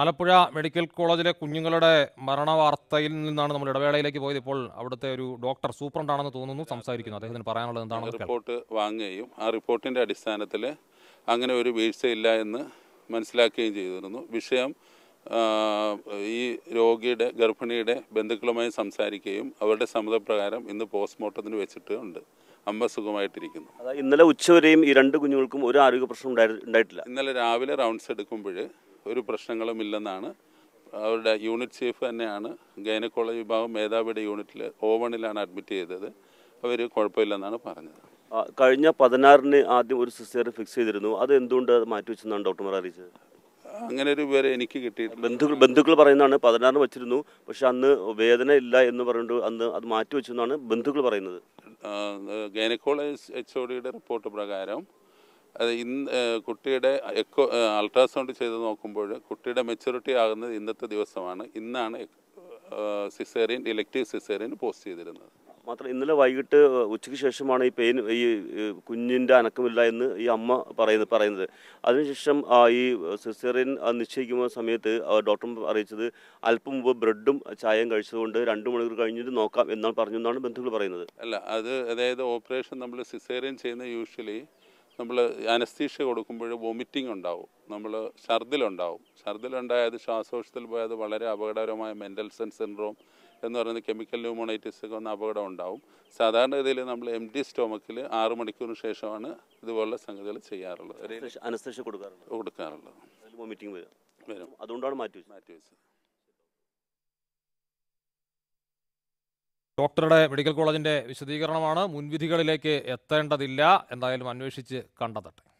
Alappuzha medical കോളേജിലെ കുഞ്ഞുങ്ങളുടെ മരണവാർത്തയിൽ നിന്നാണ് നമ്മൾ ഇടവേളയിലേക്ക് പോയത് ഇപ്പോൾ അവിടുത്തെ ഒരു ഡോക്ടർ സൂപ്രണ്ടാണെന്ന് തോന്നുന്നു സംസാരിക്കുന്നു അദ്ദേഹത്തിന് പറയാനുള്ളത് എന്താണ് റിപ്പോർട്ട് വാങ്ങുകയും ആ റിപ്പോർട്ടിന്റെ അടിസ്ഥാനത്തിൽ അങ്ങനെ ഒരു വീഴ്ചയില്ല എന്ന് മനസ്സിലാക്കുകയും ചെയ്തിരുന്നു വിഷയം ഈ രോഗിയുടെ ഗർഭിണിയുടെ ബന്ധുക്കളുമായി സംസാരിക്കുകയും അവരുടെ സമ്മതപ്രകാരം ഇന്ന് പോസ്റ്റ്മോർട്ടത്തിന് വെച്ചിട്ട് ഉണ്ട് അമ്മ സുഖമായിട്ടിരിക്കുന്നു ഇന്നലെ ഉച്ചവരെയും ഈ രണ്ട് കുഞ്ഞുങ്ങൾക്കും ഒരു ആരോഗ്യ പ്രശ്നം ഉണ്ടായിട്ടില്ല ഇന്നലെ രാവിലെ റൗണ്ട്സ് എടുക്കുമ്പോൾ ഒരു പ്രശ്നങ്ങളുമില്ലെന്നാണ് അവരുടെ യൂണിറ്റ് ചീഫ് തന്നെയാണ് ഗൈനക്കോളജി വിഭാഗം മേധാവിയുടെ യൂണിറ്റിൽ ഓവണിലാണ് അഡ്മിറ്റ് ചെയ്തത് അവർ കുഴപ്പമില്ലെന്നാണ് പറഞ്ഞത് കഴിഞ്ഞ പതിനാറിന് ആദ്യം ഒരു സിസ്റ്റർ ഫിക്സ് ചെയ്തിരുന്നു അത് എന്തുകൊണ്ട് അത് മാറ്റിവെച്ചെന്നാണ് ഡോക്ടർമാർ അറിയിച്ചത് അങ്ങനെ ഒരു വിവരം എനിക്ക് കിട്ടി ബന്ധുക്കൾ ബന്ധുക്കൾ പറയുന്നതാണ് പതിനാറിന് വെച്ചിരുന്നു പക്ഷെ അന്ന് വേദന ഇല്ല എന്ന് പറഞ്ഞിട്ട് അന്ന് അത് മാറ്റി വെച്ചു ബന്ധുക്കൾ പറയുന്നത് ഗൈനക്കോളജി എച്ച് ഒ ഡിയുടെ റിപ്പോർട്ട് പ്രകാരം അത് ഇന്ന് കുട്ടിയുടെ എക്കോ അൾട്രാസൗണ്ട് ചെയ്ത് നോക്കുമ്പോൾ കുട്ടിയുടെ മെച്യൂരിറ്റി ആകുന്നത് ഇന്നത്തെ ദിവസമാണ് ഇന്നാണ് സിസേറിയൻ ഇലക്ടീവ് സിസേറിയൻ പോസ്റ്റ് ചെയ്തിരുന്നത് മാത്രം ഇന്നലെ വൈകിട്ട് ഉച്ചയ്ക്ക് ശേഷമാണ് ഈ പെയിൻ ഈ കുഞ്ഞിൻ്റെ അനക്കമില്ല എന്ന് ഈ അമ്മ പറയുന്നത് പറയുന്നത് അതിനുശേഷം ഈ സിസേറിയൻ നിശ്ചയിക്കുന്ന സമയത്ത് ഡോക്ടർ അറിയിച്ചത് അല്പം മുമ്പ് ബ്രെഡും ചായയും കഴിച്ചതുകൊണ്ട് രണ്ട് മണിക്കൂർ കഴിഞ്ഞിട്ട് നോക്കാം എന്നാണ് പറഞ്ഞു എന്നാണ് ബന്ധുക്കൾ പറയുന്നത് അല്ല അത് അതായത് ഓപ്പറേഷൻ നമ്മൾ സിസേറിയൻ ചെയ്യുന്ന യൂഷ്വലി നമ്മൾ അനസ്തീഷ്യ കൊടുക്കുമ്പോൾ വൊമിറ്റിംഗ് ഉണ്ടാവും നമ്മൾ ഛർദിലുണ്ടാവും ഛർദിലുണ്ടായത് ശ്വാസകോശത്തിൽ പോയത് വളരെ അപകടകരമായ മെൻ്റൽ സെൻ സിൻഡ്രോം എന്ന് പറയുന്ന കെമിക്കൽ ന്യൂമോണൈറ്റിസ് ഒക്കെ വന്ന അപകടം ഉണ്ടാവും സാധാരണഗതിയിൽ നമ്മൾ എം ഡി സ്റ്റോമക്കിൽ ആറ് മണിക്കൂറിന് ശേഷമാണ് ഇതുപോലുള്ള സംഗതികൾ ചെയ്യാറുള്ളത് കൊടുക്കാറുള്ളത് വൊമിറ്റിംഗ് വരും അതുകൊണ്ടാണ് മാറ്റി മാറ്റി വെച്ചത് ഡോക്ടറുടെ മെഡിക്കൽ കോളേജിന്റെ വിശദീകരണമാണ് മുൻവിധികളിലേക്ക് എത്തേണ്ടതില്ല എന്തായാലും അന്വേഷിച്ച് കണ്ടെത്തട്ടെ